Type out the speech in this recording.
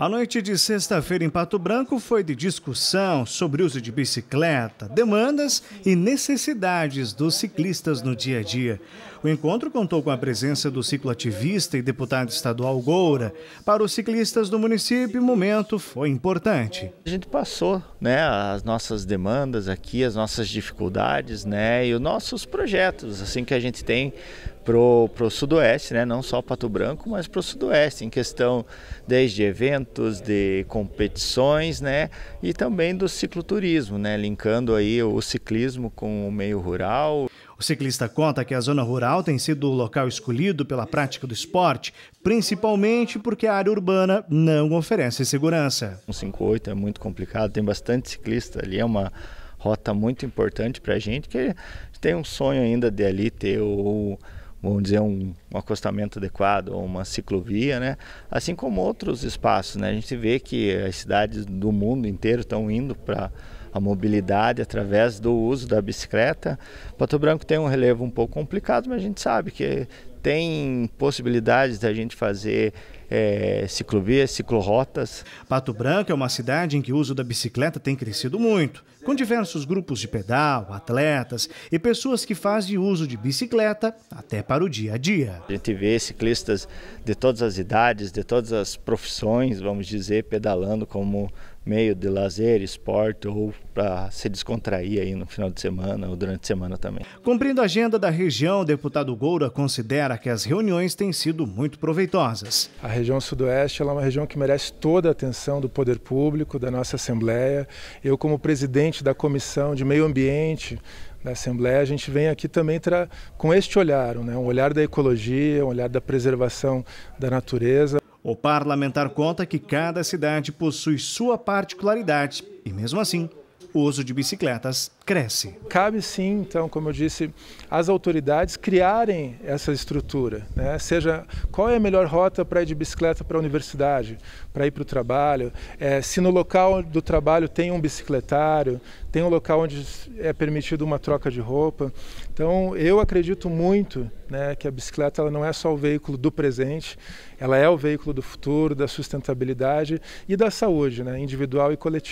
A noite de sexta-feira em Pato Branco foi de discussão sobre uso de bicicleta, demandas e necessidades dos ciclistas no dia a dia. O encontro contou com a presença do cicloativista e deputado estadual Goura. Para os ciclistas do município, o momento foi importante. A gente passou né, as nossas demandas aqui, as nossas dificuldades né, e os nossos projetos assim que a gente tem para o sudoeste, né, não só Pato Branco, mas para o sudoeste, em questão desde eventos eventos, de competições, né? E também do cicloturismo, né? Linkando aí o ciclismo com o meio rural. O ciclista conta que a zona rural tem sido o local escolhido pela prática do esporte, principalmente porque a área urbana não oferece segurança. O 58 é muito complicado, tem bastante ciclista ali, é uma rota muito importante para a gente, que tem um sonho ainda de ali ter o vamos dizer, um, um, acostamento adequado ou uma ciclovia, né? Assim como outros espaços, né? A gente vê que as cidades do mundo inteiro estão indo para a mobilidade através do uso da bicicleta. Pato Branco tem um relevo um pouco complicado, mas a gente sabe que tem possibilidades da gente fazer é, ciclovias, ciclorotas. Pato Branco é uma cidade em que o uso da bicicleta tem crescido muito, com diversos grupos de pedal, atletas e pessoas que fazem uso de bicicleta até para o dia a dia. A gente vê ciclistas de todas as idades, de todas as profissões, vamos dizer, pedalando como meio de lazer, esporte ou para se descontrair aí no final de semana ou durante a semana também. Cumprindo a agenda da região, o deputado Goura considera considera que as reuniões têm sido muito proveitosas. A região Sudoeste é uma região que merece toda a atenção do poder público, da nossa Assembleia. Eu, como presidente da Comissão de Meio Ambiente, da Assembleia, a gente vem aqui também com este olhar, né? um olhar da ecologia, um olhar da preservação da natureza. O parlamentar conta que cada cidade possui sua particularidade e, mesmo assim, o uso de bicicletas cresce. Cabe sim, então, como eu disse, as autoridades criarem essa estrutura, né? seja qual é a melhor rota para ir de bicicleta para a universidade, para ir para o trabalho, é, se no local do trabalho tem um bicicletário, tem um local onde é permitido uma troca de roupa. Então, eu acredito muito né, que a bicicleta ela não é só o veículo do presente, ela é o veículo do futuro, da sustentabilidade e da saúde né, individual e coletiva.